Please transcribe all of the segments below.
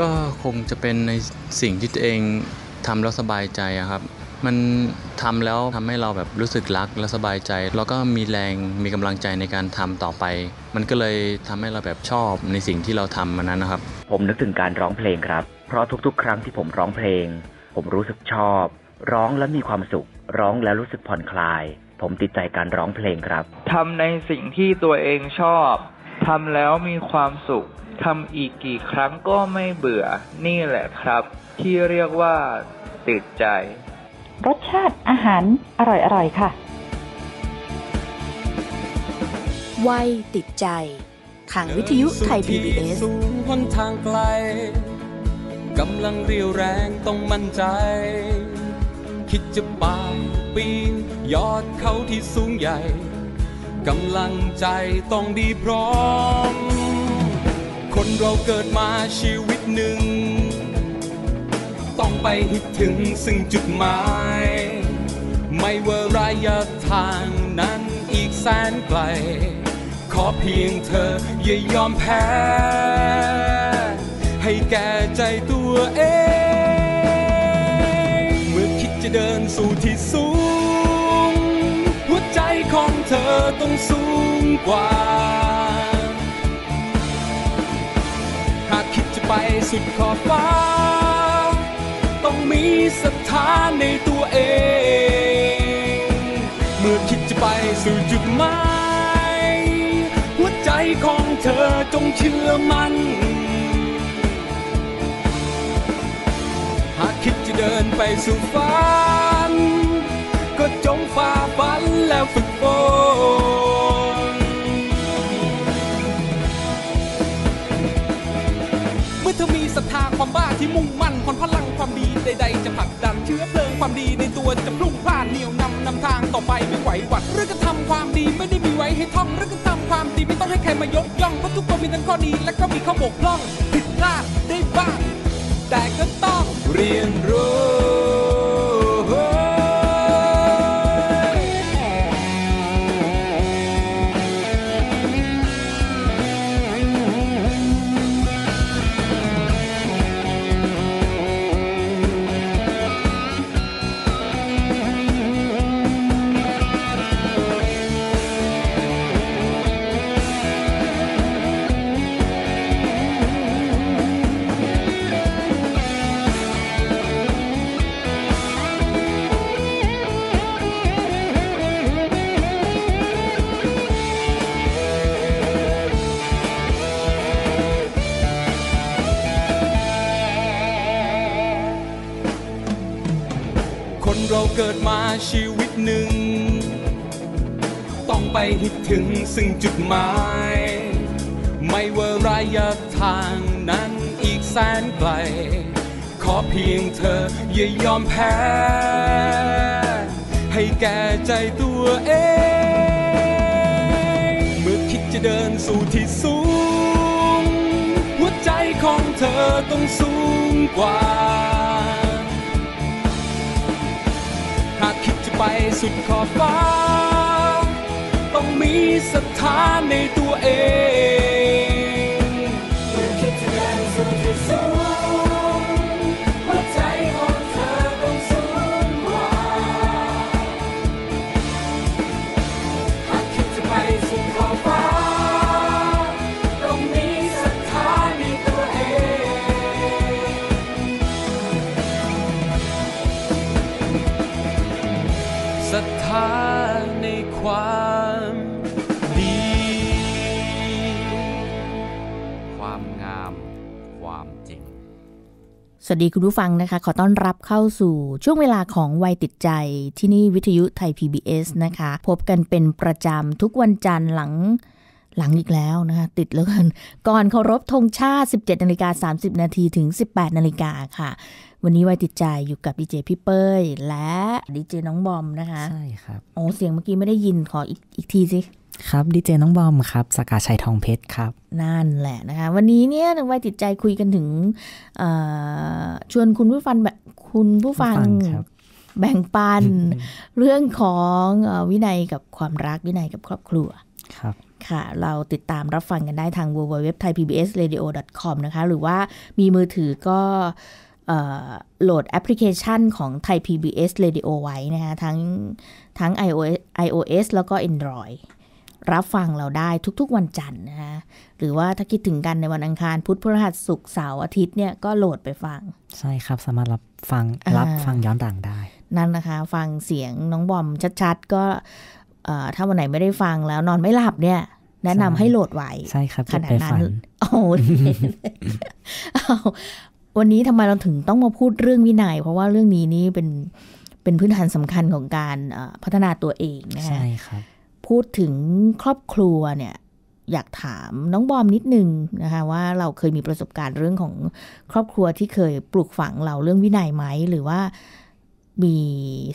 ก็คงจะเป็นในสิ่งที่ตัวเองทำแล้วสบายใจครับ มันทำแล้วทำให้เราแบบรู้สึกรักและสบายใจ แล้วก็มีแรงมีกำลังใจในการทำต่อไป มันก็เลยทำให้เราแบบชอบในสิ่งที่เราทำมันนั้นนะครับ ผมนึกถึงการร้องเพลงครับ เพราะทุกๆครั้งที่ผมร้องเพลง ผมรู้สึกชอบ ร้องแล้วมีความสุข ร้องแล้วรู้สึกผ่อนคลาย ผมติดใจการร้องเพลงครับทำในสิ่งที่ตัวเองชอบทำแล้วมีความสุขทำอีกกี่ครั้งก็ไม่เบื่อ นี่แหละครับ ที่เรียกว่าติดใจ รสชาติอาหารอร่อยออร่ยค่ะวัยติดใจทางวิทยุไทย PBS สู่หนทางไกลกำลังเรียวแรงต้องมั่นใจ คิดจะป่าปีนยอดเขาที่สูงใหญ่กำลังใจต้องดีพร้อมคนเราเกิดมาชีวิตหนึ่ง ต้องไปให้ถึงซึ่งจุดหมาย ไม่ว่าระยะทางนั้นอีกแสนไกล ขอเพียงเธออย่ายอมแพ้ ให้แก่ใจตัวเอง เมื่อคิดจะเดินสู่ที่สูง หัวใจของเธอต้องสูงกว่าไปสุดขอบฟ้า ต้องมีศรัทธาในตัวเอง เมื่อคิดจะไปสู่จุดหมายหัวใจของเธอจงเชื่อมัน่นหากคิดจะเดินไปสู่ฝัน ก็จงฝ่าฟันแล้วฝึกฝนความบ้าที่มุ่งมั่นความพลังความดีใดๆจะผลักดันเชื้อเพลิงความดีในตัวจะพุ่งพลาดเหนียวนำนำทางต่อไปไม่ไหวหวัดเรื่องกระทำความดีไม่ได้มีไว้ให้ท่องเรื่องกระทำความดีไม่ต้องให้ใครมายกย่องเพราะทุกคนมีทั้งข้อดี และก็มีข้อบกพร่องผิดพลาดได้บ้างแต่ก็ต้องเรียนรู้ชีวิตหนึ่ง ต้องไปให้ถึงซึ่งจุดหมาย ไม่ว่าระยะทางนั้นอีกแสนไกล ขอเพียงเธออย่ายอมแพ้ ให้แก่ใจตัวเอง เมื่อคิดจะเดินสู่ที่สูง หัวใจของเธอต้องสู้สุดขอบฟ้าต้องมีศรัทธาในตัวเองวัสดีคุณผู้ฟังนะคะ ขอต้อนรับเข้าสู่ช่วงเวลาของวัยติดใจที่นี่วิทยุไทย PBS นะคะ พบกันเป็นประจำทุกวันจันทร์หลังหลังอีกแล้วนะคะ ติดแล้วกัน ก่อนเคารพธงชาติ 17นาฬิกา30นาทีถึง 18นาฬิกาค่ะ วันนี้วัยติดใจอยู่กับดีเจพี่เป้ย และดีเจน้องบอมนะคะ ใช่ครับโอ้เสียงเมื่อกี้ไม่ได้ยินขออีกอีกทีสิครับดีเจน้องบอมครับสกาชัยทองเพชรครับ นั่นแหละนะคะ วันนี้เนี่ยหนงวัยจิตใจคุยกันถึงชวนคุณผู้ฟังแบบคุณผู้ฟังแบ่งปันเรื่องของวินัยกับความรักวินัยกับครอบครัว ครับค่ะเราติดตามรับฟังกันได้ทาง www.thaipbsradio.com นะคะหรือว่ามีมือถือก็โหลดแอปพลิเคชันของไทย PBS Radio ไว้นะคะ ทั้งทั้ง iOS, iOS แล้วก็ Android รับฟังเราได้ทุกๆ วันจันทร์นะคะหรือว่าถ้าคิดถึงกันในวันอังคาร พุธพฤหัสศุกร์เสาร์อาทิตย์เนี่ยก็โหลดไปฟังใช่ครับสามารถรับฟังรับฟังย้อนหลังได้ นั่นนะคะ ฟังเสียงน้องบอมชัดๆก็ถ้าวันไหนไม่ได้ฟังแล้ว นอนไม่หลับเนี่ย แนะนำให้โหลดไว้ใช่ครับขนาดนั้นโอ้วันนี้ทำไมเราถึงต้องมาพูดเรื่องวินัยเพราะว่าเรื่องนี้นี่เป็นเป็นพื้นฐานสำคัญของการพัฒนาตัวเองนะคะใช่ครับพูดถึงครอบครัวเนี่ยอยากถามน้องบอมนิดนึงนะคะว่าเราเคยมีประสบการณ์เรื่องของครอบครัวที่เคยปลูกฝังเราเรื่องวินัยไหมหรือว่ามี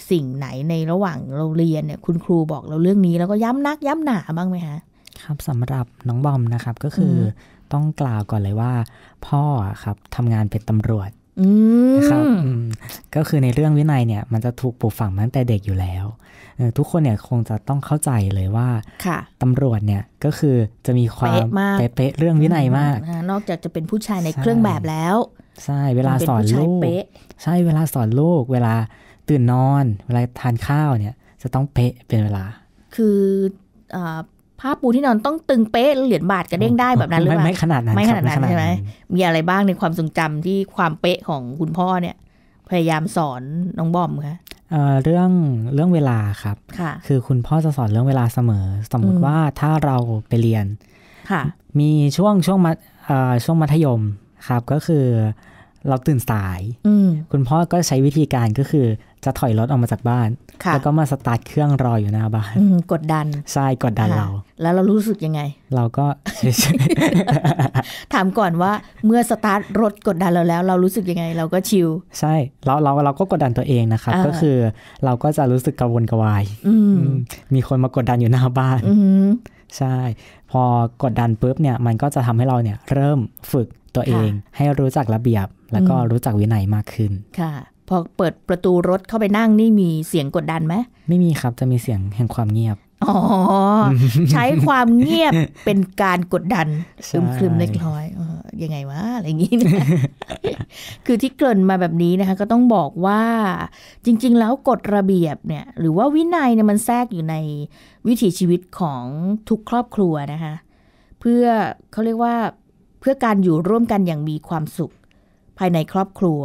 สิ่งไหนในระหว่างเราเรียนเนี่ยคุณครูบอกเราเรื่องนี้ แล้วก็ย้ำนัก ย้ำหนาบ้างไหมคะครับสำหรับน้องบอมนะครับก็คือต้องกล่าวก่อนเลยว่า พ่อครับทำงานเป็นตำรวจครับก็คือในเรื่องวินัยเนี่ยมันจะถูกปลูกฝังมาตั้งแต่เด็กอยู่แล้วทุกคนเนี่ยคงจะต้องเข้าใจเลยว่าตำรวจเนี่ยก็คือจะมีความเป๊ะเรื่องวินัยมากนอกจากจะเป็นผู้ชายในเครื่องแบบแล้ว ใช่เวลาสอนลูกใช่เวลาสอนลูกเวลาตื่นนอน เวลาทานข้าวเนี่ยจะต้องเป๊ะเป็นเวลา คือผ้าปูที่นอนต้องตึงเป๊ะเหรียญบาทกระเด้งได้แบบนั้นหรือเปล่าไม่ขนาดนั้นไม่ขนาดนั้นใช่ไหมมีอะไรบ้างในความทรงจำที่ความเป๊ะของคุณพ่อเนี่ย พยายามสอนน้องบอมคะเรื่องเรื่องเวลาครับค่ะคือคุณพ่อจะสอนเรื่องเวลาเสมอ สมมุติว่าถ้าเราไปเรียนค่ะ มีช่วงช่วงมช่วงมัธยมครับก็คือเราตื่นสาย คุณพ่อก็ใช้วิธีการก็คือ จะถอยรถออกมาจากบ้าน แล้วก็มาสตาร์ทเครื่องรออยู่หน้าบ้านกดดัน ใช่กดดันเรา แล้วเรารู้สึกยังไง เราก็ ถามก่อนว่าเมื่อสตาร์ทรถกดดันเราแล้วเรารู้สึกยังไง เราก็ชิล ใช่เราเราเราก็กดดันตัวเองนะครับก็คือ เราก็จะรู้สึกกระวนกระวายมีคนมากดดันอยู่หน้าบ้านใช่ พอกดดันปุ๊บเนี่ยมันก็จะทำให้เราเนี่ยเริ่มฝึกตัวเอง ให้รู้จักระเบียบแล้วก็รู้จักวินัยมากขึ้น ค่ะ พอเปิดประตูรถเข้าไปนั่งนี่มีเสียงกดดันไหม ไม่มีครับ จะมีเสียงแห่งความเงียบ อ๋อ ใช้ความเงียบเป็นการกดดันซึมคลึมเล็กน้อยยังไงวะ อะไรอย่างนี้นะคือที่เกินมาแบบนี้นะคะ ก็ต้องบอกว่าจริง ๆ แล้วกฎระเบียบเนี่ย หรือว่าวินัยเนี่ยมันแทรกอยู่ในวิถีชีวิตของทุกครอบครัวนะคะ เพื่อเขาเรียกว่าเพื่อการอยู่ร่วมกันอย่างมีความสุขภายในครอบครัว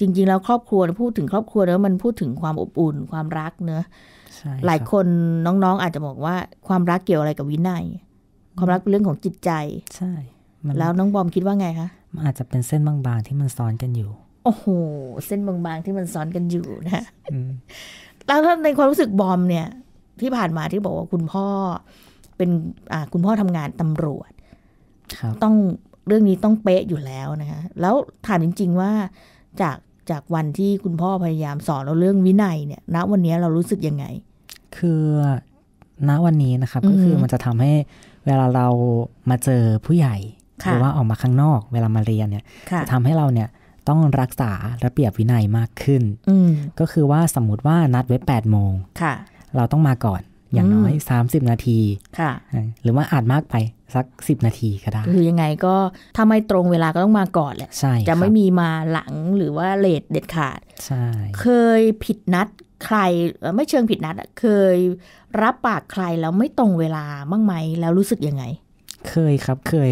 จริง ๆ แล้วครอบครัวพูดถึงครอบครัวแล้วมันพูดถึงความอบอุ่นความรักเนอะหลายคนน้องๆ อาจจะบอกว่าความรักเกี่ยวอะไรกับวินัย ความรักเป็นเรื่องของจิตใจ ใช่แล้วน้องบอมคิดว่าไงคะมันอาจจะเป็นเส้นบางๆ ที่มันซ้อนกันอยู่ โอ้โห เส้นบางๆ ที่มันซ้อนกันอยู่นะแล้วถ้าในความรู้สึกบอมเนี่ย ที่ผ่านมาที่บอกว่าคุณพ่อเป็นคุณพ่อทำงานตำรวจต้องเรื่องนี้ต้องเป๊ะอยู่แล้วนะคะแล้วถามจริงๆว่าจากจากวันที่คุณพ่อพยายามสอนเราเรื่องวินัยเนี่ย ณ วันนี้เรารู้สึกยังไง คือณวันนี้นะครับก็คือมันจะทำให้เวลาเรามาเจอผู้ใหญ่หรือว่าออกมาข้างนอกเวลามาเรียนเนี่ยจะทำให้เราเนี่ยต้องรักษาระเบียบวินัยมากขึ้นก็คือว่าสมมติว่านัดไว้แปดโมงเราต้องมาก่อนอย่างน้อย 30 นาที ค่ะ หรือว่าอาจมากไปสัก10นาทีก็ได้ คือยังไงก็ถ้าไม่ตรงเวลาก็ต้องมาก่อนแหละ จะไม่มีมาหลังหรือว่าเลทเด็ดขาดใช่เคยผิดนัดใครไม่เชิงผิดนัดเคยรับปากใครแล้ว ไม่ตรงเวลาบ้างไหม แล้วรู้สึกยังไง เคยครับเคย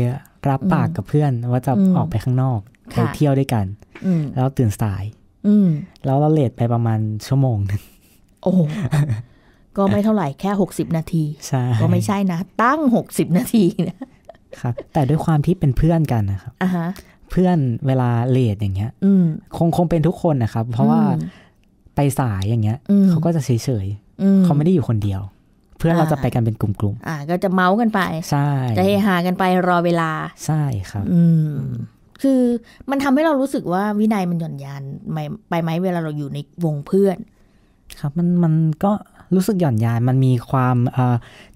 รับปากกับเพื่อนว่าจะออกไปข้างนอกไปเที่ยวด้วยกัน แล้วตื่นสายแล้วเราเลทไปประมาณชั่วโมงนึงโอ้ก็ไม่เท่าไหร่แค่60 นาทีก็ไม่ใช่นะ ตั้ง 60 นาทีนะครับแต่ด้วยความที่เป็นเพื่อนกันนะครับเพื่อนเวลาเลทอย่างเงี้ยคงคงเป็นทุกคนนะครับ เพราะว่าไปสายอย่างเงี้ยเขาก็จะเฉยเฉยเขาไม่ได้อยู่คนเดียว เพื่อนเราจะไปกันเป็นกลุ่มๆ อ่า ก็จะเมาส์กันไปใช่จะเฮฮากันไปรอเวลาใช่ครับ อืม คือมันทำให้เรารู้สึกว่าวินัยมันหย่อนยานไปไหมเวลาเราอยู่ในวงเพื่อน ครับ มันมันก็รู้สึกหย่อนยานมันมีความ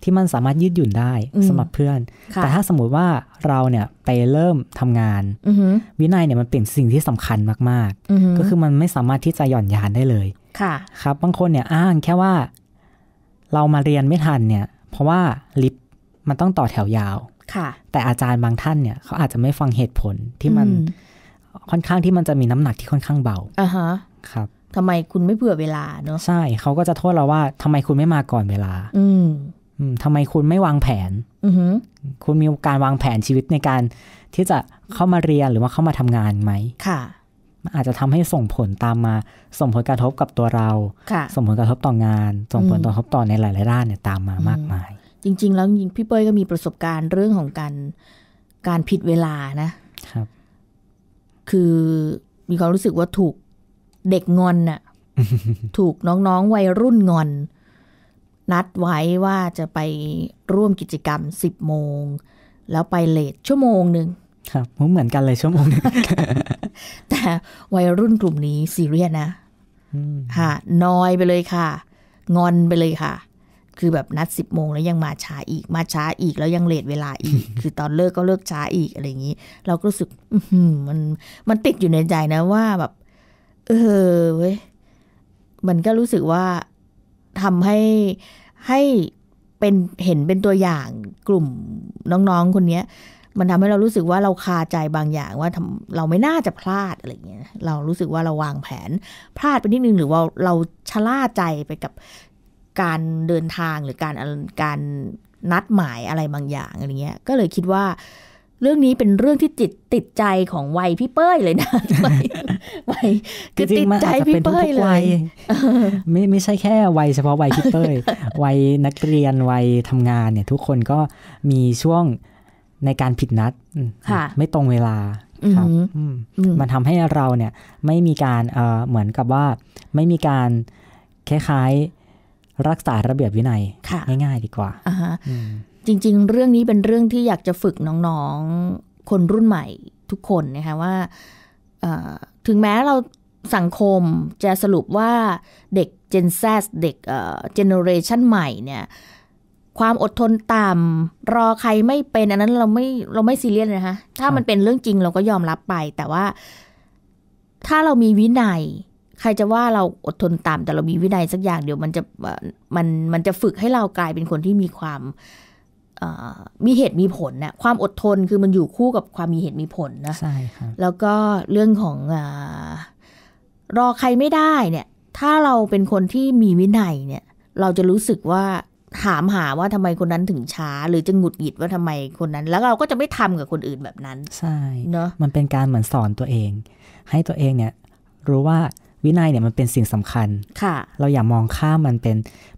ที่มันสามารถยืดหยุ่นได้สำหรับเพื่อนแต่ถ้าสมมติว่าเราเนี่ยไปเริ่มทำงานวินัยเนี่ยมันเป็นสิ่งที่สำคัญมากๆ ก็คือมันไม่สามารถที่จะหย่อนยานได้เลย ค่ะ ครับ บางคนเนี่ยอ้างแค่ว่า เรามาเรียนไม่ทันเนี่ย เพราะว่าลิฟต์มันต้องต่อแถวยาว ค่ะ แต่อาจารย์บางท่านเนี่ยเขาอาจจะไม่ฟังเหตุผลที่มัน ค่อนข้างที่มันจะมีน้ำหนักที่ค่อนข้างเบาอ่าฮะครับทำไมคุณไม่เผื่อเวลาเนาะใช่เขาก็จะโทษเราว่าทำไมคุณไม่มาก่อนเวลา อืมทำไมคุณไม่วางแผน อืคุณมีการวางแผนชีวิตในการที่จะเข้ามาเรียนหรือว่าเข้ามาทำงานไหมค่ะอาจจะทำให้ส่งผลตามมา ส่งผลกระทบกับตัวเราส่งผลกระทบต่องาน ส่งผลกระทบต่อในหลาย ๆ ด้านเนี่ยตามมามากมาย จริง ๆ แล้วพี่เป้ยก็มีประสบการณ์เรื่องของการการผิดเวลานะ ครับ คือมีความรู้สึกว่าถูกเด็กงอนน่ะถูกน้อง ๆ วัยรุ่นงอน นัดไว้ว่าจะไปร่วมกิจกรรมสิบโมงแล้วไปเลทชั่วโมงหนึ่งครับเหมือนกันเลยชั่วโมงนึง แต่วัยรุ่นกลุ่มนี้ซีเรียสนะค่ะนอยไปเลยค่ะ งอนไปเลยค่ะ คือแบบนัดสิบโมงแล้วยังมาช้าอีก มาช้าอีกแล้วยังเลทเวลาอีกคือตอนเลิกก็เลิกช้าอีกอะไรอย่างนี้ เราก็รู้สึกมันมันติดอยู่ในใจนะว่าแบบเออเว้ยมันก็รู้สึกว่าทำให้ให้เป็นเห็นเป็นตัวอย่างกลุ่มน้องๆคนนี้มันทำให้เรารู้สึกว่าเราคาใจบางอย่างว่าเราไม่น่าจะพลาดอะไรเงี้ย เรารู้สึกว่าเราวางแผน พลาดไปนิดนึงหรือว่าเราชะล่าใจไปกับการเดินทางหรือการการนัดหมายอะไรบางอย่างอะไรเงี้ยก็เลยคิดว่าเรื่องนี้เป็นเรื่องที่จิตติดใจของวัยพี่เป้ยเลยนะวัยคือติดใจพี่เป้ยเลยไม่ไม่ใช่แค่วัยเฉพาะวัยพี่เป้ยวัยนักเรียนวัยทำงานเนี่ย ทุกคนก็มีช่วงในการผิดนัดไม่ตรงเวลาครับมันทำให้เราเนี่ยไม่มีการเหมือนกับว่า ไม่มีการคล้ายๆรักษาระเบียบวินัยง่าย ๆ ดีกว่าจริง ๆ เรื่องนี้เป็นเรื่องที่อยากจะฝึกน้องๆ คนรุ่นใหม่ทุกคนนะคะว่าถึงแม้เราสังคมจะสรุปว่าเด็ก Gen Z เด็กเจเนอเรชันใหม่เนี่ยความอดทนตามรอใครไม่เป็น อันนั้นเราไม่เราไม่ซีเรียสนะคะถ้ามันเป็นเรื่องจริงเราก็ยอมรับไปแต่ว่าถ้าเรามีวินัย ใครจะว่าเราอดทนตามแต่เรามีวินัยสักอย่างเดี๋ยวมันจะมันมันจะฝึกให้เรากลายเป็นคนที่มีความมีเหตุมีผลนะความอดทนคือมันอยู่คู่กับความมีเหตุมีผลนะ ใช่ค่ะแล้วก็เรื่องของอรอใครไม่ได้เนี่ย ถ้าเราเป็นคนที่มีวินัยเนี่ยเราจะรู้สึกว่าถามหาว่าทำไมคนนั้นถึงช้า หรือจะหงุดหงิดว่าทำไมคนนั้น แล้วเราก็จะไม่ทำกับคนอื่นแบบนั้น ใช่ เนาะมันเป็นการเหมือนสอนตัวเอง ให้ตัวเองเนี่ยรู้ว่าวินัยเนี่ยมันเป็นสิ่งสำคัญค่ะ เราอย่ามองข้ามมันเป็น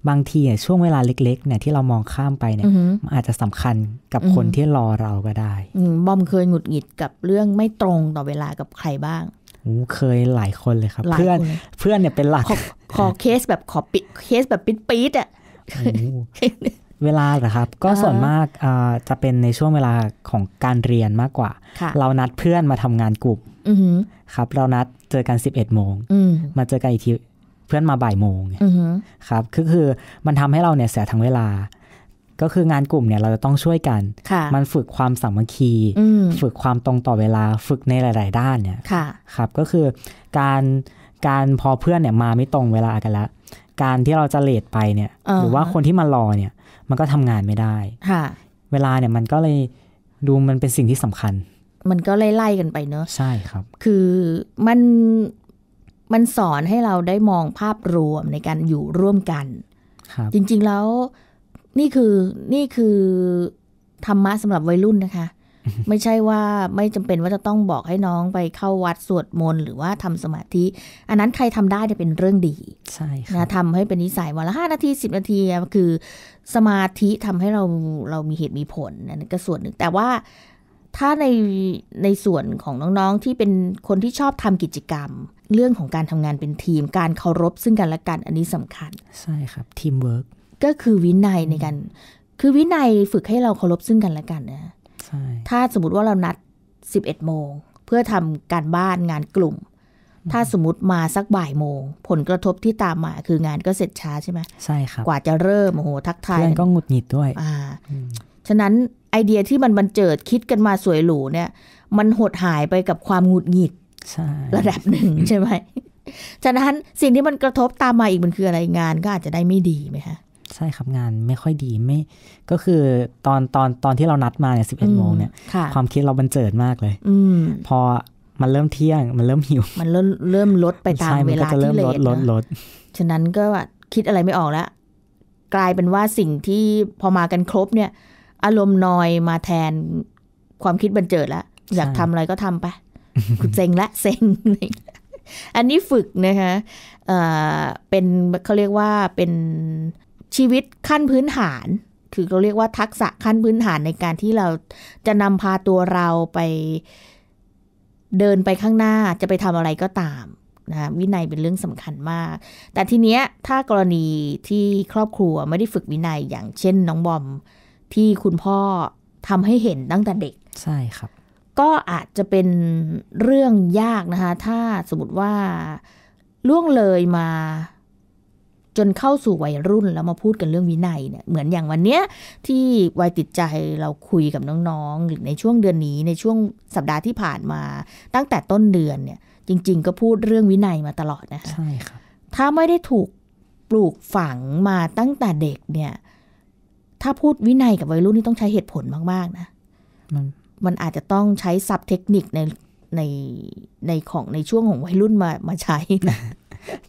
บางทีเนี่ยช่วงเวลาเล็ก ๆ เนี่ยที่เรามองข้ามไปเนี่ยมันอาจจะสำคัญกับคนที่รอเราก็ได้บอมเคยหงุดหงิดกับเรื่องไม่ตรงต่อเวลากับใครบ้าง เคยหลายคนเลยครับ เพื่อนเพื่อนเนี่ยเป็นหลักขอเคสแบบขอปิดเคสแบบปิดปีดอ่ะเวลาเหรอครับ ก็ส่วนมากจะเป็นในช่วงเวลาของการเรียนมากกว่าเรานัดเพื่อนมาทำงานกลุ่มครับ เรานัดเจอกัน11 โมงมาเจอกันอีกทีเพื่อนมาบ่ายโมงครับก็คือมันทำให้เราเนี่ยเสียทั้งเวลา ก็คืองานกลุ่มเนี่ยเราจะต้องช่วยกัน มันฝึกความสามัคคี ฝึกความตรงต่อเวลาฝึกในหลาย ๆ ด้านเนี่ยครับ ก็คือการการพอเพื่อนเนี่ยมาไม่ตรงเวลากันแล้วการที่เราจะเลทไปเนี่ยหรือว่าคนที่มารอเนี่ย มันก็ทำงานไม่ได้ค่ะเวลาเนี่ยมันก็เลยดูมันเป็นสิ่งที่สำคัญมันก็ไล่ๆกันไปเนอะ ใช่ครับ คือมันมันสอนให้เราได้มองภาพรวมในการอยู่ร่วมกัน ครับ จริง ๆแล้วนี่คือนี่คือธรรมะสำหรับวัยรุ่นนะคะ ไม่ใช่ว่าไม่จำเป็นว่าจะต้องบอกให้น้องไปเข้าวัดสวดมนต์หรือว่าทำสมาธิ อันนั้นใครทำได้จะเป็นเรื่องดี ใช่ค่ะทำให้เป็นนิสัยวันละห้านาทีสิบนาทีคือสมาธิทำให้เราเรามีเหตุมีผลนั่นก็ส่วนหนึ่ง แต่ว่าถ้าในในส่วนของน้องๆ ที่เป็นคนที่ชอบทำกิจกรรม เรื่องของการทำงานเป็นทีม การเคารพซึ่งกันและกัน อันนี้สำคัญใช่ครับทีมเวิร์กก็คือวินัยในการคือวินัยฝึกให้เราเคารพซึ่งกันและกันนะใช่ถ้าสมมติว่าเรานัด11โมงเพื่อทำการบ้านงานกลุ่ม ถ้าสมมติมาสักบ่ายโมงผลกระทบที่ตามมา คืองานก็เสร็จช้าใช่ไหมใช่ครับกว่าจะเริ่มโอ้โหทักทายเพื่อนก็หงุดหงิดด้วย อ่าฉะนั้นไอเดียที่มันบันเจิดคิดกันมาสวยหรูเนี่ย มันหดหายไปกับความหงุดหงิดระดับหนึ่งใช่ไหม ฉะนั้นสิ่งที่มันกระทบตามมาอีกมันคืออะไรงานก็อาจจะได้ไม่ดีไหมคะ ใช่ครับงานไม่ค่อยดีไม่ ก็คือตอนตอนตอนที่เรานัดมาเนี่ยสิบเอ็ดโมงเนี่ย ความคิดเราบันเจิดมากเลย อืพอมันเริ่มเที่ยงมันเริ่มหิวมันเริ่มเริ่มลดไปตามเวลาที่เลดลดลด ฉะนั้นก็คิดอะไรไม่ออกแล้วกลายเป็นว่าสิ่งที่พอมากันครบเนี่ยอารมณ์นอยมาแทนความคิดบันเจิดแล้วอยากทำอะไรก็ทำไปคุณเซ็งละเซ็งอันนี้ฝึกนะคะเเป็นเขาเรียกว่าเป็นชีวิตขั้นพื้นฐานคือเราเรียกว่าทักษะขั้นพื้นฐานในการที่เราจะนำพาตัวเราไปเดินไปข้างหน้าจะไปทำอะไรก็ตาม นะวินัยเป็นเรื่องสำคัญมาก แต่ทีเนี้ย ถ้ากรณีที่ครอบครัวไม่ได้ฝึกวินัย อย่างเช่น น้องบอมที่คุณพ่อทำให้เห็นตั้งแต่เด็ก ใช่ครับ ก็อาจจะเป็นเรื่องยากนะคะ ถ้าสมมติว่าล่วงเลยมาจนเข้าสู่วัยรุ่นแล้วมาพูดกันเรื่องวินัยเนี่ยเหมือนอย่างวันเนี้ยที่วัยติดใจเราคุยกับน้องๆหรือในช่วงเดือนนี้ ในช่วงสัปดาห์ที่ผ่านมาตั้งแต่ต้นเดือนเนี่ย จริงๆก็พูดเรื่องวินัยมาตลอดนะคะใช่ครับถ้าไม่ได้ถูกปลูกฝังมาตั้งแต่เด็กเนี่ยถ้าพูดวินัยกับวัยรุ่นนี่ต้องใช้เหตุผลมาก ๆ นะ มันอาจจะต้องใช้ศัพท์เทคนิคในในในของในช่วงของวัยรุ่นมามาใช้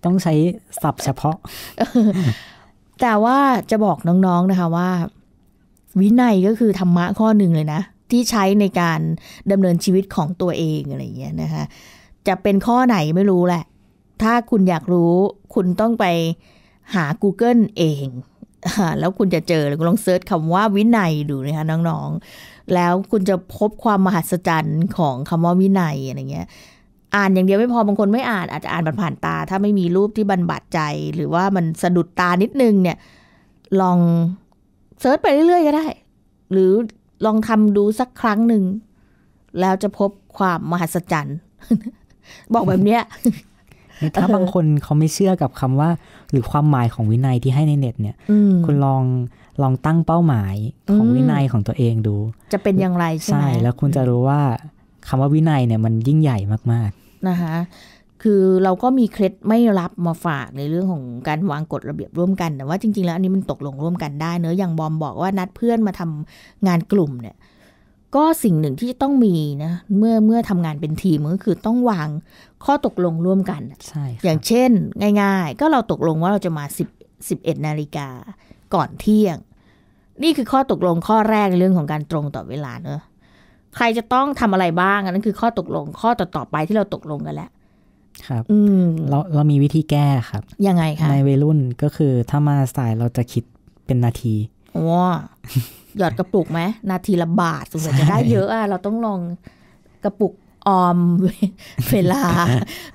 ต้องใช้ศัพท์เฉพาะ แต่ว่าจะบอกน้องๆนะคะว่าวินัยก็คือธรรมะข้อหนึ่งเลยนะ ที่ใช้ในการดำเนินชีวิตของตัวเองอะไรอย่างเงี้ยนะคะจะเป็นข้อไหนไม่รู้แหละ ถ้าคุณอยากรู้คุณต้องไปหา Google เองแล้วคุณจะเจอคุณลองเซิร์ชคำว่าวินัยดูนะคะน้องๆ แล้วคุณจะพบความมหัศจรรย์ของคำว่าวินัยอะไรเงี้ย อ่านอย่างเดียวไม่พอบางคนไม่อ่านอาจจะอ่านผ่านตา ถ้าไม่มีรูปที่บันบาดใจ หรือว่ามันสะดุดตานิดนึงเนี่ย ลองเซิร์ชไปเรื่อยๆก็ได้ หรือลองทำดูสักครั้งหนึ่ง แล้วจะพบความมหัศจรรย์ บอกแบบเนี้ยถ้าบางคนเขาไม่เชื่อกับคำว่าหรือความหมายของวินัยที่ให้ในเน็ต เนี่ยคุณลองลองตั้งเป้าหมายของวินัยของตัวเองดู จะเป็นอย่างไรใช่ไหมแล้วคุณจะรู้ว่าคำว่าวินัยเนี่ยมันยิ่งใหญ่มากๆนะคะ คือเราก็มีเคล็ดไม่รับมาฝากในเรื่องของการวางกฎระเบียบร่วมกันแต่ว่าจริง ๆแล้วอันนี้มันตกลงร่วมกันได้เนอะอย่างบอมบอกว่านัดเพื่อนมาทำงานกลุ่มเนี่ยก็สิ่งหนึ่งที่ต้องมีนะเมื่อเมื่อทำงานเป็นทีมก็คือต้องวางข้อตกลงร่วมกันใช่อย่างเช่นง่ายๆ ก็เราตกลงว่าเราจะมา10 11นาฬิกาก่อนเที่ยง นี่คือข้อตกลงข้อแรกในเรื่องของการตรงต่อเวลาเนอะใครจะต้องทำอะไรบ้างอันนั้นคือข้อตกลง ข้อต่อต่อไปที่เราตกลงกันแล้ว ครับเราเรามีวิธีแก้ครับ ยังไงคะในวัยรุ่นก็คือถ้ามาสายเราจะคิดเป็นนาทีว้าหยอดกระปุกไหมนาทีละบาทสมมติจะได้เยอะอะ เราต้องลองกระปุกออมเวลา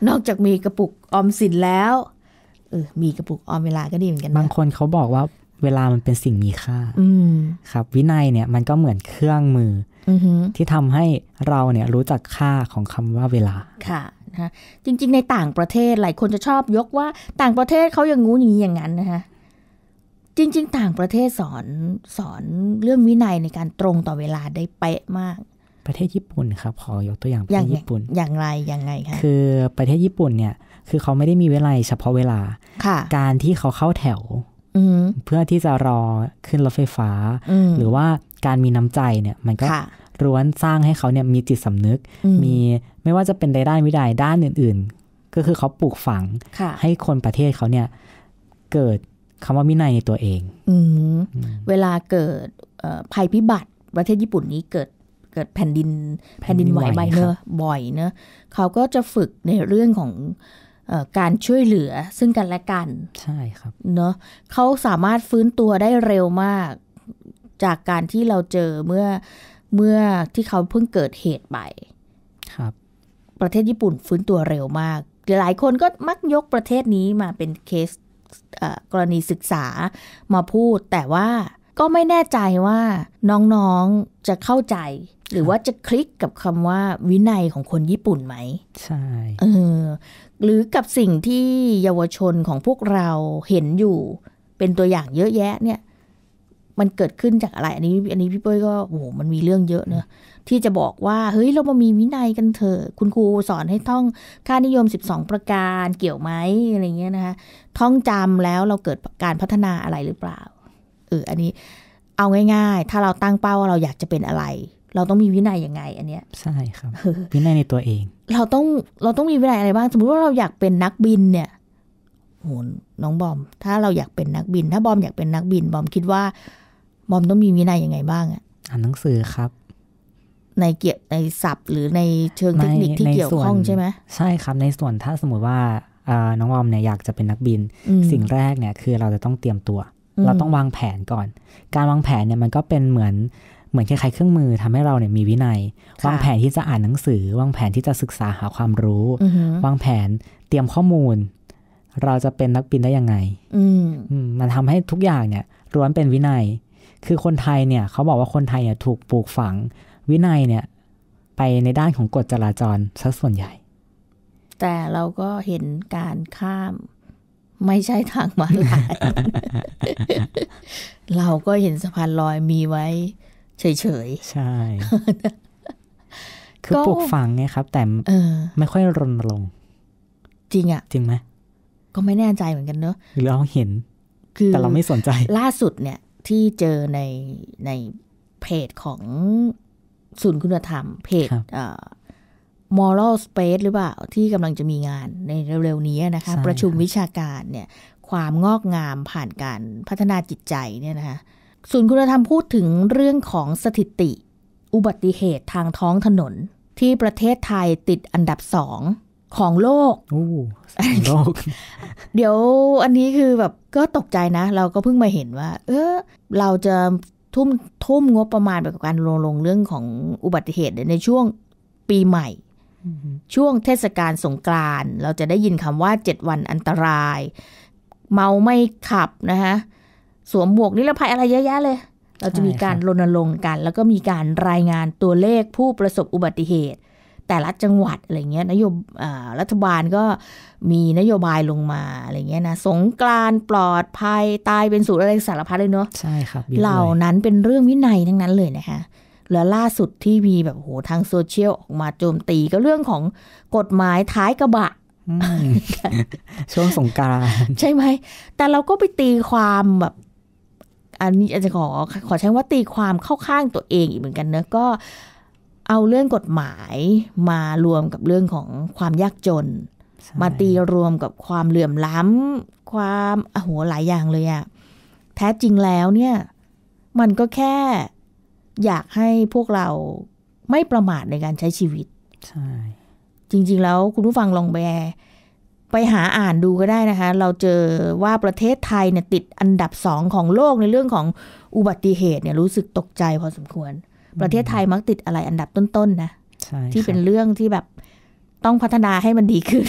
นอกจากมีกระปุกออมสินแล้วเออมีกระปุกออมเวลาก็ดีเหมือนกัน บางคนเขาบอกว่าเวลามันเป็นสิ่งมีค่าครับวินัยเนี่ยมันก็เหมือนเครื่องมือที่ทำให้เราเนี่ยรู้จักค่าของคำว่าเวลาค่ะนะจริงๆในต่างประเทศหลายคนจะชอบยกว่า ต่างประเทศเขาอย่างงู้นอย่างนี้อย่างนั้นนะคะจริง ๆ ต่างประเทศสอนสอนเรื่องวินัยในการตรงต่อเวลาได้เป๊ะมาก ประเทศญี่ปุ่นครับขอยกตัวอย่าง ประเทศญี่ปุ่น อย่างไรอย่างไรคะ คือประเทศญี่ปุ่นเนี่ย คือเขาไม่ได้มีเวลา เฉพาะเวลา การที่เขาเข้าแถวเพื่อที่จะรอขึ้นรถไฟฟ้า หรือว่าการมีน้ำใจเนี่ยมันก็ร้วนสร้างให้เขาเนี่ยมีจิตสำนึกมีไม่ว่าจะเป็นในด้านวิจยด้านอื่นๆ ก็คือเขาปลูกฝังให้คนประเทศเขาเนี่ยเกิดคำว่าวินัยในตัวเอง เวลาเกิดภัยพิบัติประเทศญี่ปุ่นนี้เกิดเกิดแผ่นดินแผ่นดินไหวบ่อยเนอะบ่อยเนอะเขาก็จะฝึกในเรื่องของการช่วยเหลือซึ่งกันและกัน ใช่ครับ เนอะเขาสามารถฟื้นตัวได้เร็วมากจากการที่เราเจอเมื่อเมื่อที่เขาเพิ่งเกิดเหตุไปครับ ประเทศญี่ปุ่น ฟื้นตัวเร็วมาก หลายคนก็มักยกประเทศนี้มาเป็นเคสกรณีศึกษามาพูดแต่ว่าก็ไม่แน่ใจว่า น้องๆจะเข้าใจ หรือว่าจะคลิกกับคำว่า วินัยของคนญี่ปุ่นไหมใช่เออหรือกับสิ่งที่เยาวชนของพวกเราเห็นอยู่ เป็นตัวอย่างเยอะแยะเนี่ยมันเกิดขึ้นจากอะไร อันนี้อันนี้พี่เป้ยก็โอ้โหมันมีเรื่องเยอะเนอะที่จะบอกว่าเฮ้ย เรามามีวินัยกันเถอะ คุณครู สอนให้ท่องค่านิยม 12 ประการเกี่ยวไหมอะไรเงี้ยนะคะท่องจำแล้วเราเกิดการพัฒนาอะไรหรือเปล่าเอออันนี้เอาง่าย ๆ ถ้าเราตั้งเป้าว่าเราอยากจะเป็นอะไร เราต้องมีวินัยยังไงอันเนี้ยใช่ครับ วินัยในตัวเอง เราต้องเราต้องมีวินัยอะไรบ้าง สมมุติว่าเราอยากเป็นนักบินเนี่ยโหน้องบอม ถ้าเราอยากเป็นนักบิน ถ้าบอมอยากเป็นนักบินบอมคิดว่าบอมต้องมีวินัยยังไงบ้างอะอ่านหนังสือครับในเกี่ยวในศัพท์หรือในเชิงเทคนิคที่เกี่ยวข้องใช่ไหมใช่ครับในส่วนถ้าสมมติว่าน้องออมเนี่ยอยากจะเป็นนักบินสิ่งแรกเนี่ยคือเราจะต้องเตรียมตัว เราต้องวางแผนก่อน การวางแผนเนี่ยมันก็เป็นเหมือนเหมือนคล้ายๆเครื่องมือทำให้เราเนี่ยมีวินัย วางแผนที่จะอ่านหนังสือ วางแผนที่จะศึกษาหาความรู้ วางแผนเตรียมข้อมูล เราจะเป็นนักบินได้ยังไงมันทำให้ทุกอย่างเนี่ยร้วนเป็นวินัย คือคนไทยเนี่ยเขาบอกว่าคนไทยเนี่ยถูกปลูกฝังวินัยเนี่ย ไปในด้านของกฎจราจรซะส่วนใหญ่ แต่เราก็เห็นการข้ามไม่ใช่ทางมาลาย เราก็เห็นสะพานลอยมีไว้ เฉย ๆ ใช่คือปลูกฝังไงครับ แต่ไม่ค่อยรณรงค์จริงอะจริงไหมก็ไม่แน่ใจเหมือนกันเนอะ หรือเราเห็นคือแต่เราไม่สนใจ ล่าสุดเนี่ย ที่เจอในในเพจของศูนย์คุณธรรมเพจมอร์ลสเปซหรือเปล่า ที่กำลังจะมีงานในเร็ว ๆ นี้นะคะ ประชุมวิชาการเนี่ยความงอกงามผ่านการพัฒนาจิตใจเนี่ยนะคะศูนย์คุณธรรมพูดถึงเรื่องของสถิติ อุบัติเหตุทางท้องถนนที่ประเทศไทยติดอันดับสองของโลก โอ้โลกเดี๋ยวอันนี้คือแบบก็ตกใจนะ เราก็เพิ่งมาเห็นว่า เออเราจะทุ่มทุ่มงบประมาณไปกับการลงลงเรื่องของอุบัติเหตุในช่วงปีใหม่ ช่วงเทศกาลสงกรานเราจะได้ยินคำว่า 7 วันอันตราย เมาไม่ขับนะคะสวมหมวกนิรภัยอะไรเยอะๆเลย เราจะมีการรณรงค์กัน แล้วก็มีการรายงานตัวเลขผู้ประสบอุบัติเหตุแต่ละจังหวัดอะไรเงี้ยนโยบายรัฐบาลก็มีนโยบายลงมาอะไรเงี้ยนะสงกรานปลอดภัยตายเป็นสูตรอะไรสารพัดเลยเนาะใช่ครับเหล่านั้นเป็นเรื่องวินัยทั้งนั้นเลยนะคะแล้วล่าสุดที่มีแบบโหทางโซเชียลออกมาโจมตีก็เรื่องของกฎหมายท้ายกระบะ ช่วงสงการใช่ไหม แต่เราก็ไปตีความแบบ อันนี้อาจจะขอขอใช้ว่าตีความเข้าข้างตัวเองอีกเหมือนกันเนอะก็เอาเรื่องกฎหมายมารวมกับเรื่องของความยากจน มาตีรวมกับความเหลื่อมล้ำความอหัวหลายอย่างเลยอะแท้จริงแล้วเนี่ยมันก็แค่อยากให้พวกเราไม่ประมาทในการใช้ชีวิต ใช่ จริงๆแล้วคุณผู้ฟังลองไปไปหาอ่านดูก็ได้นะคะ เราเจอว่าประเทศไทยเนี่ยติดอันดับสองของโลกในเรื่องของอุบัติเหตุเนี่ยรู้สึกตกใจพอสมควรประเทศไทยมักติดอะไรอันดับต้น ๆนะที่เป็นเรื่องที่แบบต้องพัฒนาให้มันดีขึ้น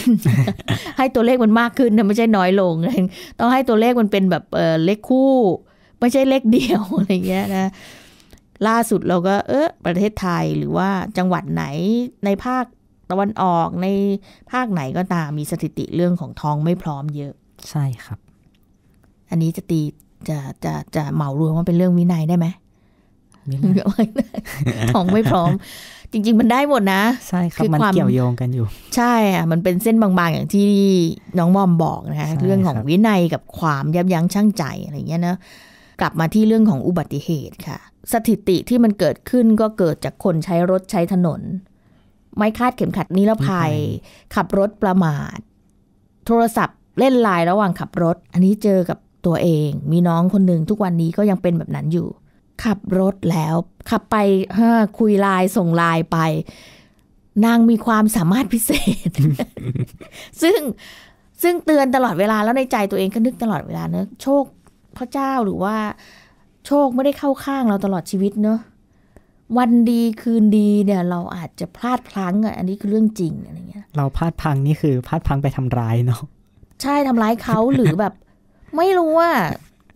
ให้ตัวเลขมันมากขึ้นนะไม่ใช่น้อยลง ต้องให้ตัวเลขมันเป็นแบบเออเลขคู่ ไม่ใช่เลขเดียวอะไรเงี้ยนะล่าสุดเราก็ เออประเทศไทยหรือว่าจังหวัดไหนในภาคตะวันออก ในภาคไหนก็ตามมีสถิติเรื่องของท้องไม่พร้อมเยอะใช่ครับ อันนี้จะตีจะจะจะเหมารวมว่าเป็นเรื่องวินัยได้ไหมมีอะไว้ของไม่พร้อมจริงๆมันได้หมดนะใช่ครับมันเกี่ยวโยงกันอยู่ ใช่อ่ะ มันเป็นเส้นบางๆ อย่างที่น้องมอมบอกนะคะเรื่องของวินัยกับความยับยั้งชั่งใจอะไรเงี้ยนะกลับมาที่เรื่องของอุบัติเหตุค่ะ สถิติที่มันเกิดขึ้นก็เกิดจากคนใช้รถใช้ถนน ไม่คาดเข็มขัดนิรภัย ขับรถประมาท โทรศัพท์เล่นไลน์ระหว่างขับรถ อันนี้เจอกับตัวเอง มีน้องคนหนึ่งทุกวันนี้ก็ยังเป็นแบบนั้นอยู่ขับรถแล้วขับไปคุยไลน์ส่งไลน์ไป นางมีความสามารถพิเศษ ซึ่งซึ่งเตือนตลอดเวลาแล้วในใจตัวเองก็นึกตลอดเวลาเนอะโชคพระเจ้าหรือว่า โชคไม่ได้เข้าข้างเราตลอดชีวิตเนอะวันดีคืนดีเนี่ย เราอาจจะพลาดพลั้งอ่ะอันนี้คือเรื่องจริง อะไรเงี้ยเราพลาดพังนี่คือพลาดพังไปทำร้ายเนาะใช่ทำร้ายเขาหรือแบบ ไม่รู้ว่า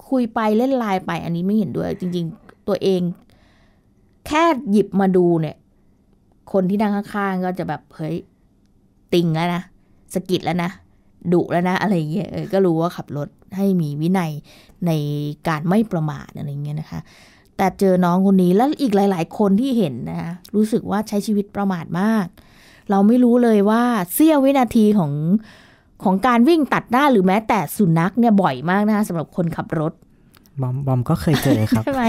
คุยไปเล่นไลน์ไป อันนี้ไม่เห็นด้วยจริงัวเองแค่หยิบมาดูเนี่ย คนที่นั่งข้างๆก็จะแบบเฮ้ยติงแล้วนะสกิดแล้วนะดุแล้วนะ อะไรเงี้ยก็รู้ว่าขับรถให้มีวินัยในการไม่ประมาทอะไรเงี้ยนะคะ แต่เจอน้องคนนี้แล้วอีกหลายๆ คนที่เห็นนะคะรู้สึกว่าใช้ชีวิตประมาทมาก เราไม่รู้เลยว่าเสี้ยววินาทีของของการวิ่งตัดหน้าหรือแม้แต่สุนัขเนี่ยบ่อยมากนะคะสำหรับคนขับรถ บอมบอมก็เคยเจอครับใช่ไหม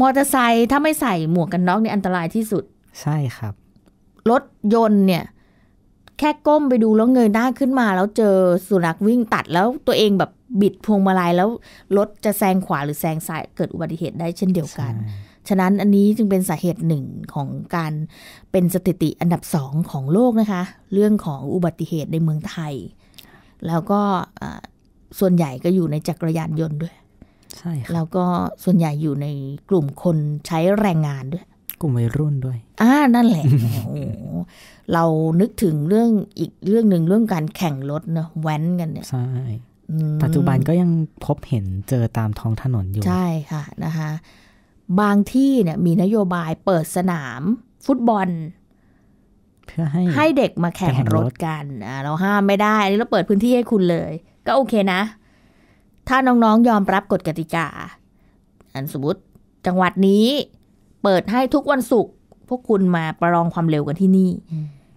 มอเตอร์ไซค์ถ้าไม่ใส่หมวกกันน็อกนี่อันตรายที่สุด ใช่ครับ รถยนต์เนี่ย แค่ก้มไปดูแล้วเงยหน้าขึ้นมา แล้วเจอสุนัขวิ่งตัดแล้วตัวเองแบบบิดพวงมาลัยแล้ว รถจะแซงขวาหรือแซงซ้าย เกิดอุบัติเหตุได้เช่นเดียวกัน ฉะนั้นอันนี้จึงเป็นสาเหตุหนึ่งของการเป็นสถิติอันดับสองของโลกนะคะเรื่องของอุบัติเหตุในเมืองไทย แล้วก็ส่วนใหญ่ก็อยู่ในจักรยานยนต์ด้วยใช่แล้วก็ส่วนใหญ่อยู่ในกลุ่มคนใช้แรงงานด้วย กลุ่มวัยรุ่นด้วยอ่านั่นแหละโอ้เรานึกถึงเรื่องอีกเรื่องหนึ่งเรื่องการแข่งรถเนาะแว้นกันเนี่ยใช่ปัจจุบันก็ยังพบเห็นเจอตามท้องถนนอยู่ ใช่ค่ะนะคะ บางที่เนี่ยมีนโยบายเปิดสนาม ฟุตบอลเพื่อให้ให้เด็กมาแข่งรถกันอ่าเราห้ามไม่ได้อันนี้เราเปิดพื้นที่ให้คุณเลย ก็โอเคนะถ้าน้องๆ ยอมรับกฎกติกา อันสมมติจังหวัดนี้เปิดให้ทุกวันศุกร์พวกคุณมาประลองความเร็วกันที่นี่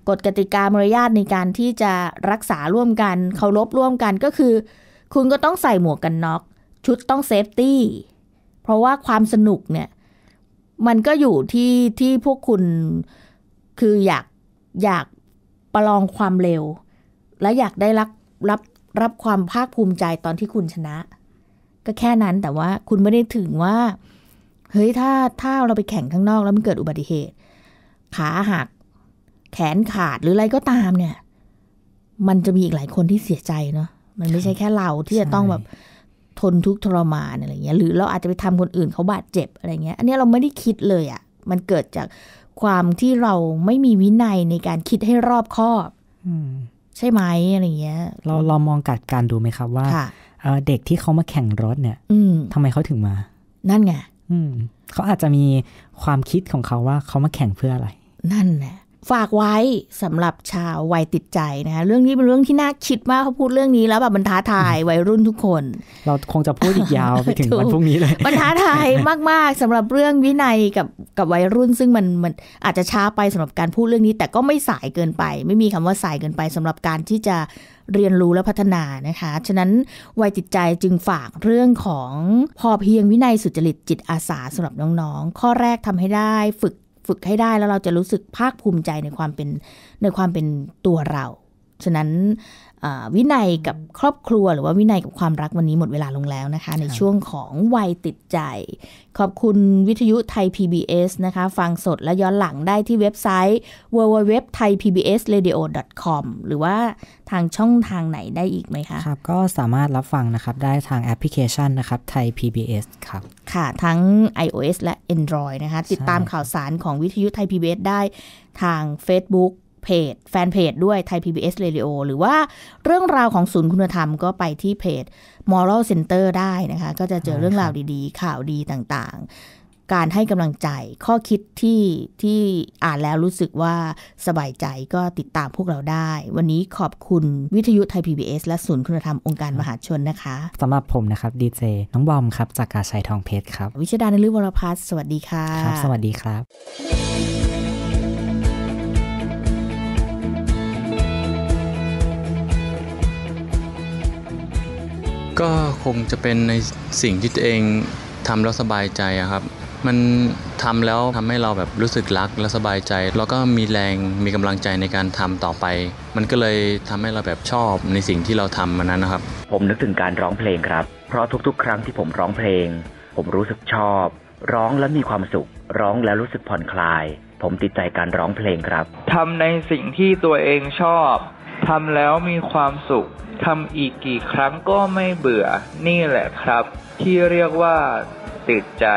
กฎกติกามารยาทในการที่จะรักษาร่วมกันเคารพร่วมกันก็คือ คุณก็ต้องใส่หมวกกันน็อกชุดต้องเซฟตี้เพราะว่าความสนุกเนี่ยมันก็อยู่ที่ที่พวกคุณคืออยากอยากประลองความเร็ว และอยากได้รับรับรับความภาคภูมิใจตอนที่คุณชนะ ก็แค่นั้นแต่ว่าคุณไม่ได้ถึงว่า เฮ้ย ถ้าถ้าเราไปแข่งข้างนอกแล้วมันเกิดอุบัติเหตุขาหักแขนขาดหรืออะไรก็ตามเนี่ย มันจะมีอีกหลายคนที่เสียใจเนาะมันไม่ใช่แค่เราที่จะต้องแบบทนทุกข์ทรมานอะไรเงี้ยหรือเราอาจจะไปทำคนอื่นเขาบาดเจ็บอะไรเงี้ย อันนี้เราไม่ได้คิดเลยอะ่ะ มันเกิดจากความที่เราไม่มีวินัยในการคิดให้รอบคอบใช่ไหมอะไรเงี้ยเราเรามองกัดการดูไหมครับว่าเด็กที่เขามาแข่งรถเนี่ยทำไมเขาถึงมา นั่นไงเขาอาจจะมีความคิดของเขาว่าเขามาแข่งเพื่ออะไร นั่นแหละฝากไว้สำหรับชาววัยติดใจนะคะเรื่องนี้เป็นเรื่องที่น่าคิดมากเขาพูดเรื่องนี้ แล้วแบบบรรท้าทายวัยรุ่นทุกคน เราคงจะพูดอีกยาวไปถึงวันพรุ่งนี้เลยบรรท้าทายมากๆ สำหรับเรื่องวินัยกับกับวัยรุ่น ซึ่งมันมันอาจจะช้าไปสำหรับการพูดเรื่องนี้ แต่ก็ไม่สายเกินไป ไม่มีคำว่าสายเกินไป สำหรับการที่จะเรียนรู้และพัฒนานะคะฉะนั้นวัยติดใจจึงฝากเรื่องของพอเพียงวินัยสุจริตจิตอาสาสำหรับน้องๆ ข้อแรกทำให้ได้ฝึกฝึกให้ได้แล้วเราจะรู้สึกภาคภูมิใจในความเป็นในความเป็นตัวเราฉะนั้นวินัยกับครอบครัวหรือว่าวินัยกับความรักวันนี้หมดเวลาลงแล้วนะคะ ในช่วงของวัยติดใจ ขอบคุณวิทยุไทย PBS นะคะฟังสดและย้อนหลังได้ที่เว็บไซต์ www thai pbs radio com หรือว่าทางช่องทางไหนได้อีกไหมคะครับก็สามารถรับฟังนะครับได้ทางแอปพลิเคชันนะครับไทย PBS ครับค่ะทั้ง iOS และ Android นะคะติดตามข่าวสารของวิทยุไทย PBS ได้ทาง Facebook พจแฟนเพจด้วยไทย PBS Radio หรือว่าเรื่องราวของศูนย์คุณธรรมก็ไปที่เพจ Moral Center ได้นะคะ ก็จะเจอเรื่องราวดีๆ ข่าวดีต่างๆ การให้กำลังใจข้อคิดที่ที่อ่านแล้วรู้สึกว่าสบายใจก็ติดตามพวกเราได้ วันนี้ขอบคุณวิทยุไทย PBS และศูนย์คุณธรรมองค์การมหาชนนะคะสำหรับผมนะครับดีเจน้องบอมครับ จากกาชัยทองเพชรครับวิชดานอวรพัฒน์สวัสดีค่ะครับสวัสดีครับก็คงจะเป็นในสิ่งที่ตัวเองทำแล้วสบายใจครับ มันทำแล้วทำให้เราแบบรู้สึกรักและสบายใจ แล้วก็มีแรงมีกำลังใจในการทำต่อไป มันก็เลยทำให้เราแบบชอบในสิ่งที่เราทำมันนั้นนะครับ ผมนึกถึงการร้องเพลงครับ เพราะทุกๆครั้งที่ผมร้องเพลง ผมรู้สึกชอบ ร้องแล้วมีความสุข ร้องแล้วรู้สึกผ่อนคลาย ผมติดใจการร้องเพลงครับทำในสิ่งที่ตัวเองชอบทำแล้วมีความสุขทำอีกกี่ครั้งก็ไม่เบื่อนี่แหละครับ ที่เรียกว่า ติดใจ